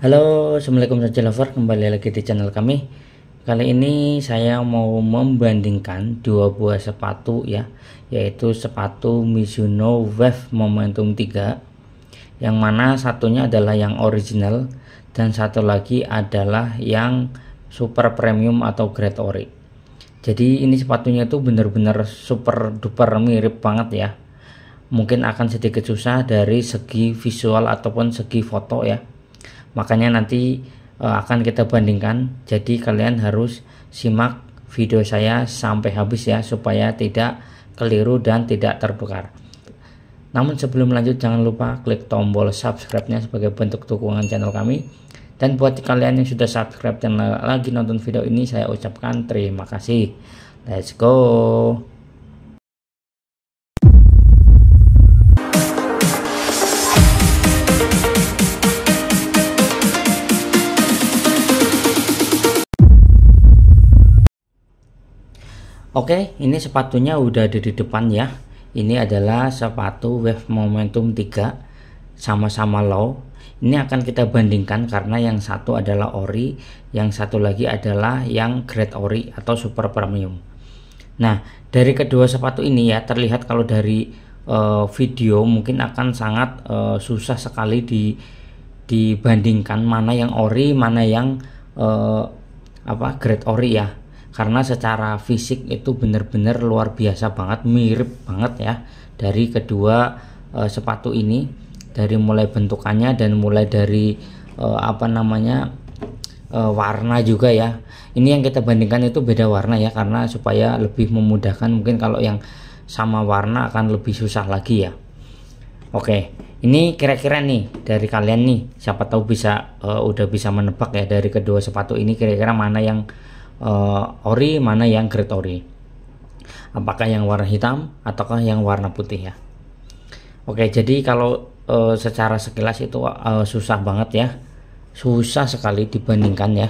Halo, Assalamualaikum saja lover, kembali lagi di channel kami Kali ini saya mau membandingkan dua buah sepatu ya Yaitu sepatu Mizuno Wave Momentum 3 Yang mana satunya adalah yang original Dan satu lagi adalah yang super premium atau grade ori Jadi ini sepatunya itu benar-benar super duper mirip banget ya Mungkin akan sedikit susah dari segi visual ataupun segi foto ya makanya nanti uh, akan kita bandingkan jadi kalian harus simak video saya sampai habis ya supaya tidak keliru dan tidak terbukar namun sebelum lanjut jangan lupa klik tombol subscribe-nya sebagai bentuk dukungan channel kami dan buat kalian yang sudah subscribe dan lagi nonton video ini saya ucapkan terima kasih let's go Oke, ini sepatunya udah ada di depan ya. Ini adalah sepatu Wave Momentum 3 sama-sama low. Ini akan kita bandingkan karena yang satu adalah ori, yang satu lagi adalah yang grade ori atau super premium. Nah, dari kedua sepatu ini ya terlihat kalau dari uh, video mungkin akan sangat uh, susah sekali di dibandingkan mana yang ori, mana yang uh, apa grade ori ya karena secara fisik itu benar-benar luar biasa banget mirip banget ya dari kedua e, sepatu ini dari mulai bentukannya dan mulai dari e, apa namanya e, warna juga ya ini yang kita bandingkan itu beda warna ya karena supaya lebih memudahkan mungkin kalau yang sama warna akan lebih susah lagi ya Oke, ini kira-kira nih dari kalian nih, siapa tahu bisa uh, udah bisa menebak ya dari kedua sepatu ini kira-kira mana yang uh, ori mana yang grade ori apakah yang warna hitam ataukah yang warna putih ya oke jadi kalau uh, secara sekilas itu uh, susah banget ya susah sekali dibandingkan ya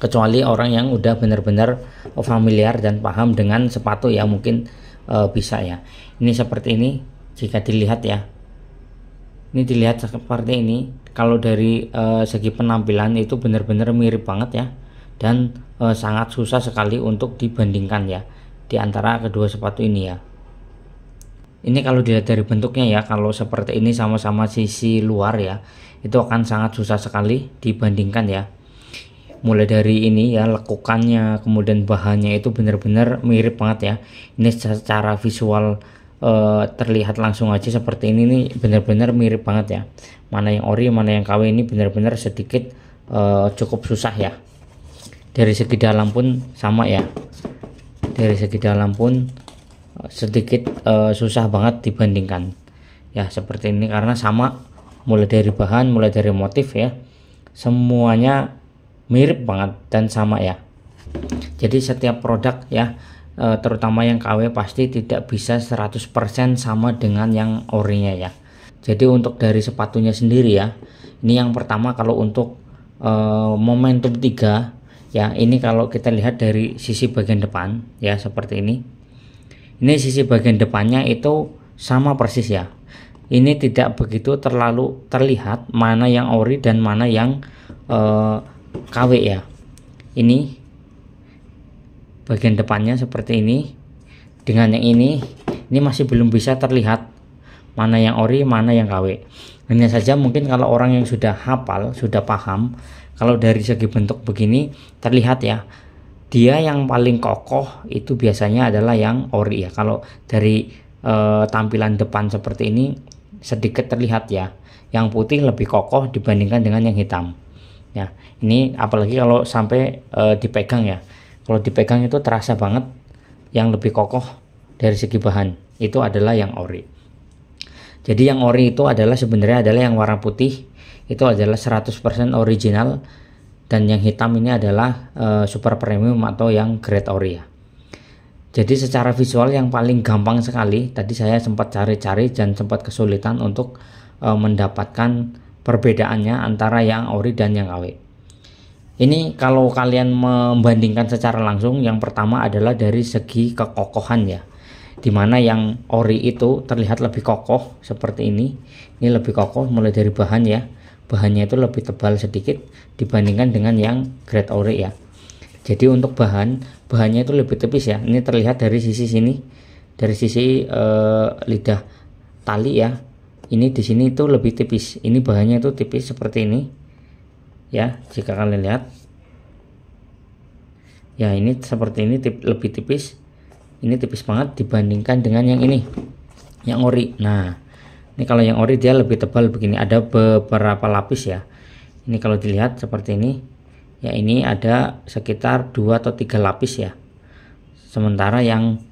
kecuali orang yang udah benar-benar familiar dan paham dengan sepatu ya mungkin uh, bisa ya ini seperti ini jika dilihat ya ini dilihat seperti ini kalau dari uh, segi penampilan itu benar-benar mirip banget ya dan e, sangat susah sekali untuk dibandingkan ya di antara kedua sepatu ini ya ini kalau dilihat dari bentuknya ya kalau seperti ini sama-sama sisi luar ya itu akan sangat susah sekali dibandingkan ya mulai dari ini ya lekukannya kemudian bahannya itu benar-benar mirip banget ya ini secara visual e, terlihat langsung aja seperti ini nih benar-benar mirip banget ya mana yang ori mana yang KW ini benar-benar sedikit e, cukup susah ya dari segi dalam pun sama ya dari segi dalam pun eh, sedikit uh, susah banget dibandingkan ya seperti ini karena sama mulai dari bahan mulai dari motif ya semuanya mirip banget dan sama ya jadi setiap produk ya eh, terutama yang KW pasti tidak bisa 100% sama dengan yang orinya ya jadi untuk dari sepatunya sendiri ya ini yang pertama kalau untuk uh, momentum 3 ya ini kalau kita lihat dari sisi bagian depan ya seperti ini ini sisi bagian depannya itu sama persis ya ini tidak begitu terlalu terlihat mana yang ori dan mana yang eh, KW ya ini bagian depannya seperti ini dengan yang ini ini masih belum bisa terlihat mana yang ori mana yang KW hanya saja mungkin kalau orang yang sudah hafal sudah paham kalau dari segi bentuk begini terlihat ya dia yang paling kokoh itu biasanya adalah yang ori ya kalau dari e, tampilan depan seperti ini sedikit terlihat ya yang putih lebih kokoh dibandingkan dengan yang hitam ya ini apalagi kalau sampai e, dipegang ya kalau dipegang itu terasa banget yang lebih kokoh dari segi bahan itu adalah yang ori jadi yang ori itu adalah sebenarnya adalah yang warna putih itu adalah 100% original dan yang hitam ini adalah uh, super premium atau yang grade ori ya. Jadi secara visual yang paling gampang sekali tadi saya sempat cari-cari dan sempat kesulitan untuk uh, mendapatkan perbedaannya antara yang ori dan yang KW. Ini kalau kalian membandingkan secara langsung yang pertama adalah dari segi kekokohan ya. Dimana yang ori itu terlihat lebih kokoh seperti ini. Ini lebih kokoh mulai dari bahan ya bahannya itu lebih tebal sedikit dibandingkan dengan yang grade ore ya jadi untuk bahan bahannya itu lebih tipis ya ini terlihat dari sisi sini dari sisi eh, lidah tali ya ini di sini itu lebih tipis ini bahannya itu tipis seperti ini ya jika kalian lihat ya ini seperti ini tip, lebih tipis ini tipis banget dibandingkan dengan yang ini yang ori nah ini kalau yang ori dia lebih tebal begini ada beberapa lapis ya ini kalau dilihat seperti ini ya ini ada sekitar dua atau tiga lapis ya sementara yang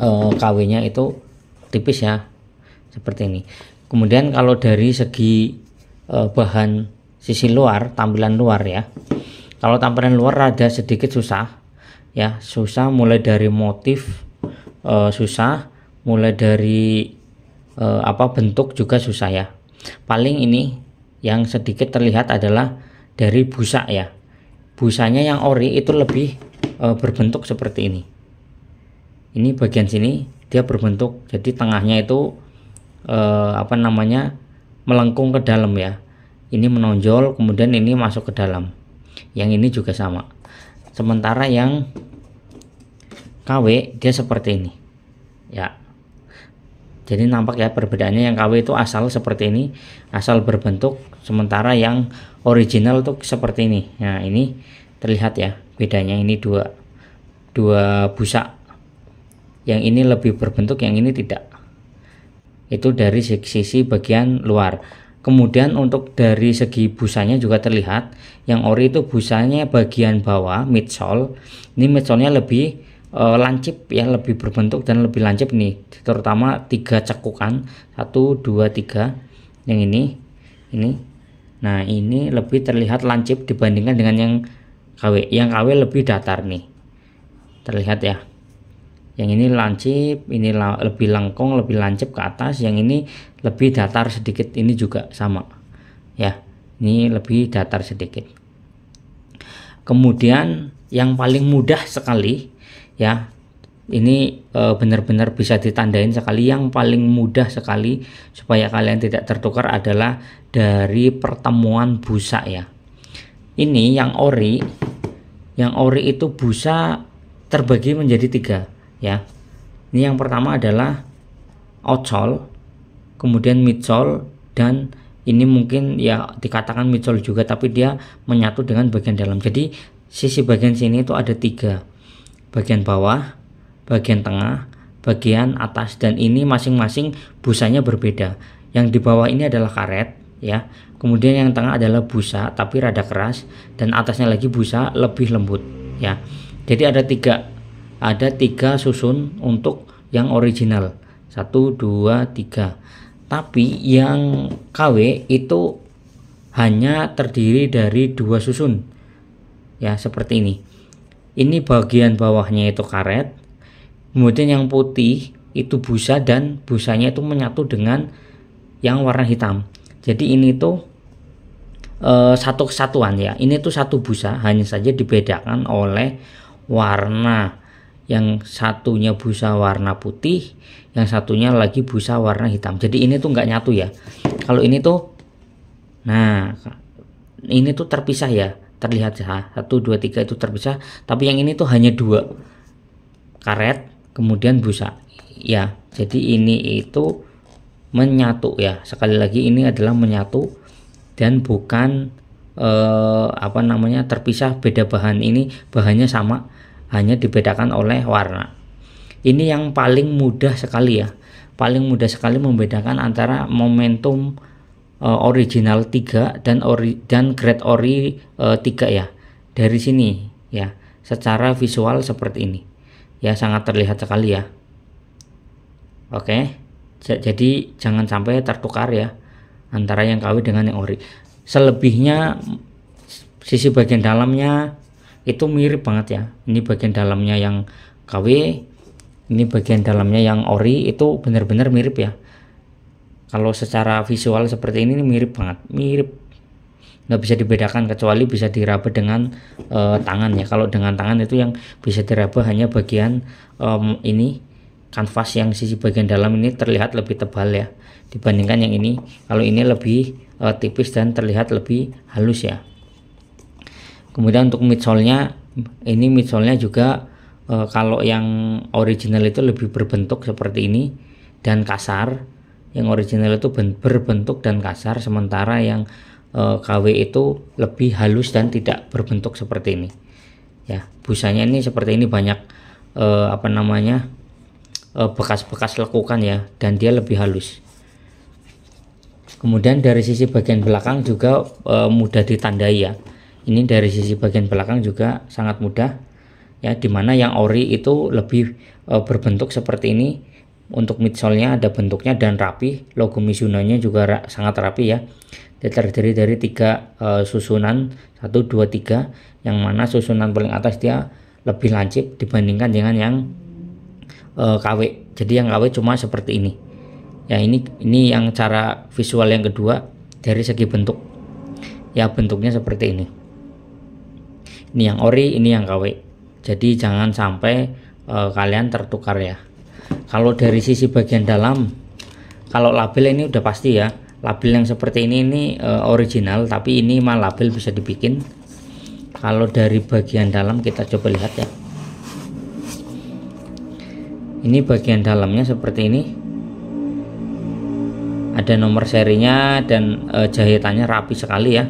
eh, KW nya itu tipis ya seperti ini kemudian kalau dari segi eh, bahan sisi luar tampilan luar ya kalau tampilan luar ada sedikit susah ya susah mulai dari motif eh, susah mulai dari eh, apa bentuk juga susah ya paling ini yang sedikit terlihat adalah dari busa ya busanya yang ori itu lebih eh, berbentuk seperti ini ini bagian sini dia berbentuk jadi tengahnya itu eh, apa namanya melengkung ke dalam ya ini menonjol kemudian ini masuk ke dalam yang ini juga sama sementara yang KW dia seperti ini ya jadi nampak ya perbedaannya yang KW itu asal seperti ini asal berbentuk sementara yang original tuh seperti ini nah ini terlihat ya bedanya ini dua dua busa yang ini lebih berbentuk yang ini tidak itu dari sisi bagian luar kemudian untuk dari segi busanya juga terlihat yang ori itu busanya bagian bawah midsole ini midsole lebih uh, lancip ya lebih berbentuk dan lebih lancip nih terutama tiga cekukan satu dua tiga yang ini ini nah ini lebih terlihat lancip dibandingkan dengan yang KW yang KW lebih datar nih terlihat ya yang ini lancip ini la lebih lengkung lebih lancip ke atas yang ini lebih datar sedikit ini juga sama ya ini lebih datar sedikit kemudian yang paling mudah sekali ya ini eh, benar-benar bisa ditandain sekali yang paling mudah sekali supaya kalian tidak tertukar adalah dari pertemuan busa ya ini yang ori yang ori itu busa terbagi menjadi tiga ya ini yang pertama adalah ocol kemudian micol dan ini mungkin ya dikatakan micol juga tapi dia menyatu dengan bagian dalam jadi sisi bagian sini itu ada tiga bagian bawah, bagian tengah, bagian atas dan ini masing-masing busanya berbeda. Yang di bawah ini adalah karet ya. Kemudian yang tengah adalah busa tapi rada keras dan atasnya lagi busa lebih lembut ya. Jadi ada tiga ada tiga susun untuk yang original. Satu, dua, tiga. Tapi yang KW itu hanya terdiri dari dua susun ya seperti ini ini bagian bawahnya itu karet kemudian yang putih itu busa dan busanya itu menyatu dengan yang warna hitam jadi ini tuh e, satu kesatuan ya ini tuh satu busa hanya saja dibedakan oleh warna yang satunya busa warna putih yang satunya lagi busa warna hitam jadi ini tuh nggak nyatu ya kalau ini tuh nah ini tuh terpisah ya terlihat ya satu dua tiga itu terpisah tapi yang ini tuh hanya dua karet kemudian busa ya jadi ini itu menyatu ya sekali lagi ini adalah menyatu dan bukan eh, apa namanya terpisah beda bahan ini bahannya sama hanya dibedakan oleh warna ini yang paling mudah sekali ya paling mudah sekali membedakan antara momentum uh, original 3 dan ori, dan grade ori uh, eh, 3 ya dari sini ya secara visual seperti ini ya sangat terlihat sekali ya oke okay. jadi jangan sampai tertukar ya antara yang KW dengan yang ori selebihnya sisi bagian dalamnya itu mirip banget ya ini bagian dalamnya yang KW ini bagian dalamnya yang ori itu benar-benar mirip ya kalau secara visual seperti ini, mirip banget mirip nggak bisa dibedakan kecuali bisa diraba dengan uh, tangan ya kalau dengan tangan itu yang bisa diraba hanya bagian um, ini kanvas yang sisi bagian dalam ini terlihat lebih tebal ya dibandingkan yang ini kalau ini lebih uh, tipis dan terlihat lebih halus ya kemudian untuk midsole-nya ini midsole-nya juga uh, kalau yang original itu lebih berbentuk seperti ini dan kasar yang original itu berbentuk dan kasar sementara yang eh, KW itu lebih halus dan tidak berbentuk seperti ini ya busanya ini seperti ini banyak eh, apa namanya eh, bekas-bekas lekukan ya dan dia lebih halus kemudian dari sisi bagian belakang juga mudah ditandai ya ini dari sisi bagian belakang juga sangat mudah ya dimana yang ori itu lebih berbentuk seperti ini untuk midsole-nya ada bentuknya dan rapi. Logo Mizuno-nya juga ra sangat rapi ya. Dia terdiri dari tiga uh, susunan 1, 2, 3 yang mana susunan paling atas dia lebih lancip dibandingkan dengan yang uh, eh, KW. Jadi yang KW cuma seperti ini. Ya ini ini yang cara visual yang kedua dari segi bentuk. Ya bentuknya seperti ini. Ini yang ori, ini yang KW. Jadi jangan sampai uh, kalian tertukar ya kalau dari sisi bagian dalam kalau label ini udah pasti ya label yang seperti ini ini uh, original tapi ini mah label bisa dibikin kalau dari bagian dalam kita coba lihat ya ini bagian dalamnya seperti ini ada nomor serinya dan e, jahitannya rapi sekali ya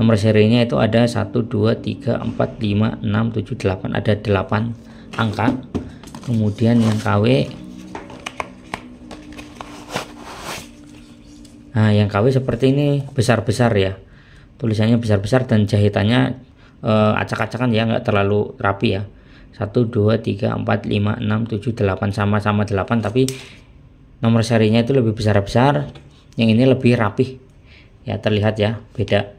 nomor serinya itu ada 1 2 3 4 5 6 7 8 ada 8 angka kemudian yang KW nah yang KW seperti ini besar-besar ya tulisannya besar-besar dan jahitannya eh, acak-acakan ya nggak terlalu rapi ya 1 2 3 4 5 6 7 8 sama-sama 8 tapi nomor serinya itu lebih besar-besar yang ini lebih rapih ya terlihat ya beda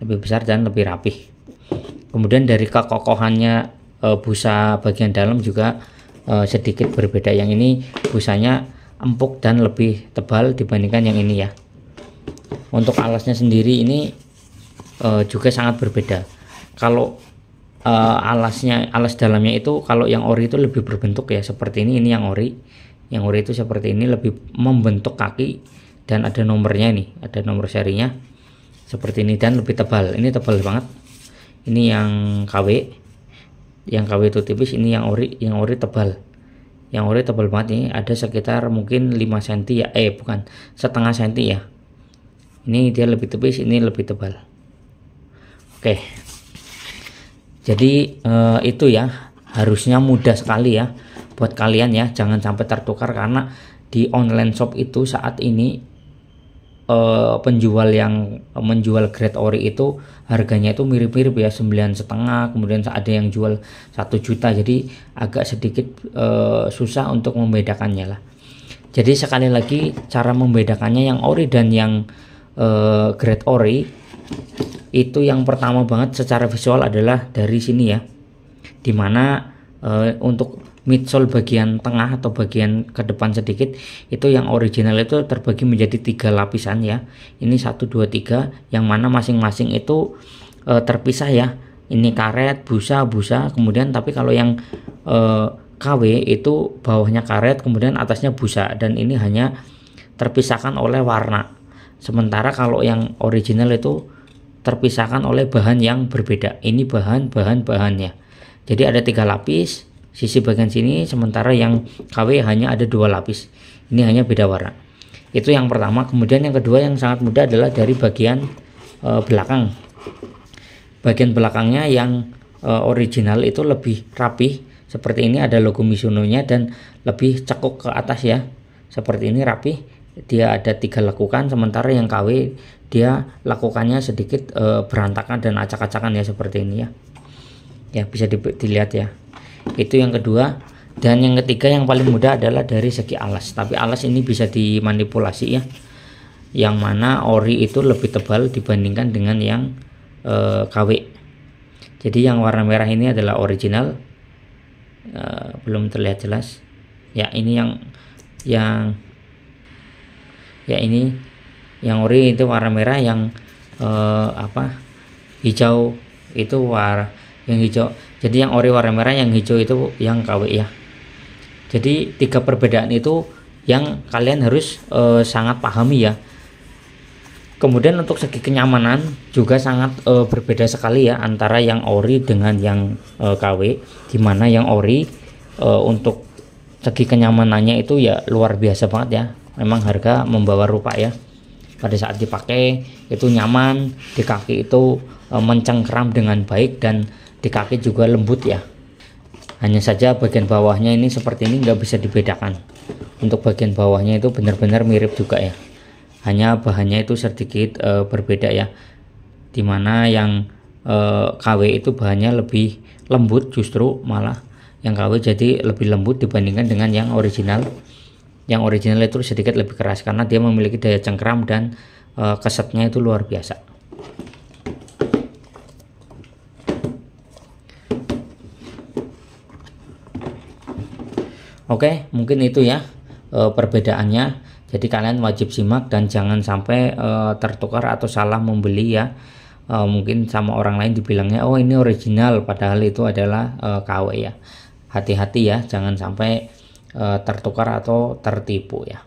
lebih besar dan lebih rapih kemudian dari kekokohannya Eh, busa bagian dalam juga uh, sedikit berbeda yang ini busanya empuk dan lebih tebal dibandingkan yang ini ya untuk alasnya sendiri ini uh, juga sangat berbeda kalau uh, alasnya alas dalamnya itu kalau yang ori itu lebih berbentuk ya seperti ini ini yang ori yang ori itu seperti ini lebih membentuk kaki dan ada nomornya nih ada nomor serinya seperti ini dan lebih tebal ini tebal banget ini yang KW yang KW itu tipis ini yang ori yang ori tebal yang ori tebal banget ini ada sekitar mungkin 5 cm ya eh bukan setengah cm ya ini dia lebih tipis ini lebih tebal oke jadi eh, itu ya harusnya mudah sekali ya buat kalian ya jangan sampai tertukar karena di online shop itu saat ini Eh, penjual yang menjual grade ori itu harganya itu mirip-mirip ya sembilan setengah kemudian ada yang jual satu juta jadi agak sedikit uh, susah untuk membedakannya lah jadi sekali lagi cara membedakannya yang ori dan yang uh, eh, grade ori itu yang pertama banget secara visual adalah dari sini ya dimana uh, untuk midsole bagian tengah atau bagian ke depan sedikit itu yang original itu terbagi menjadi tiga lapisan ya ini satu dua tiga yang mana masing-masing itu e, terpisah ya ini karet busa busa kemudian tapi kalau yang e, eh, KW itu bawahnya karet kemudian atasnya busa dan ini hanya terpisahkan oleh warna sementara kalau yang original itu terpisahkan oleh bahan yang berbeda ini bahan bahan bahannya jadi ada tiga lapis sisi bagian sini sementara yang KW hanya ada dua lapis ini hanya beda warna itu yang pertama kemudian yang kedua yang sangat mudah adalah dari bagian e, belakang bagian belakangnya yang e, original itu lebih rapih seperti ini ada logo Mizuno-nya dan lebih cekuk ke atas ya seperti ini rapih dia ada tiga lakukan sementara yang KW dia lakukannya sedikit e, berantakan dan acak-acakan ya seperti ini ya ya bisa dilihat ya itu yang kedua dan yang ketiga yang paling mudah adalah dari segi alas tapi alas ini bisa dimanipulasi ya yang mana ori itu lebih tebal dibandingkan dengan yang e, eh, KW jadi yang warna merah ini adalah original e, belum terlihat jelas ya ini yang yang ya ini yang ori itu warna merah yang e, apa hijau itu warna yang hijau jadi yang ori warna merah yang hijau itu yang KW ya jadi tiga perbedaan itu yang kalian harus e, sangat pahami ya kemudian untuk segi kenyamanan juga sangat e, berbeda sekali ya antara yang ori dengan yang e, KW dimana yang ori e, untuk segi kenyamanannya itu ya luar biasa banget ya memang harga membawa rupa ya pada saat dipakai itu nyaman di kaki itu e, mencengkram dengan baik dan di kaki juga lembut ya hanya saja bagian bawahnya ini seperti ini nggak bisa dibedakan untuk bagian bawahnya itu benar-benar mirip juga ya hanya bahannya itu sedikit e, berbeda ya dimana yang e, eh, KW itu bahannya lebih lembut justru malah yang KW jadi lebih lembut dibandingkan dengan yang original yang original itu sedikit lebih keras karena dia memiliki daya cengkram dan e, kesetnya itu luar biasa Oke, mungkin itu ya e, perbedaannya. Jadi kalian wajib simak dan jangan sampai e, tertukar atau salah membeli ya. E, mungkin sama orang lain dibilangnya oh ini original padahal itu adalah e, KW ya. Hati-hati ya, jangan sampai e, tertukar atau tertipu ya.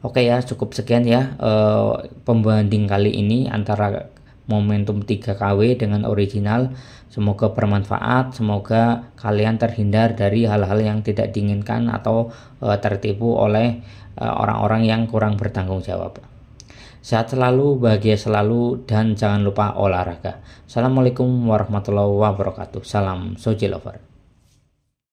Oke ya, cukup sekian ya e, pembanding kali ini antara momentum 3KW dengan original Semoga bermanfaat, semoga kalian terhindar dari hal-hal yang tidak diinginkan atau uh, tertipu oleh eh, orang-orang uh, yang kurang bertanggung jawab. Sehat selalu, bahagia selalu, dan jangan lupa olahraga. Assalamualaikum warahmatullahi wabarakatuh. Salam Soji Lover.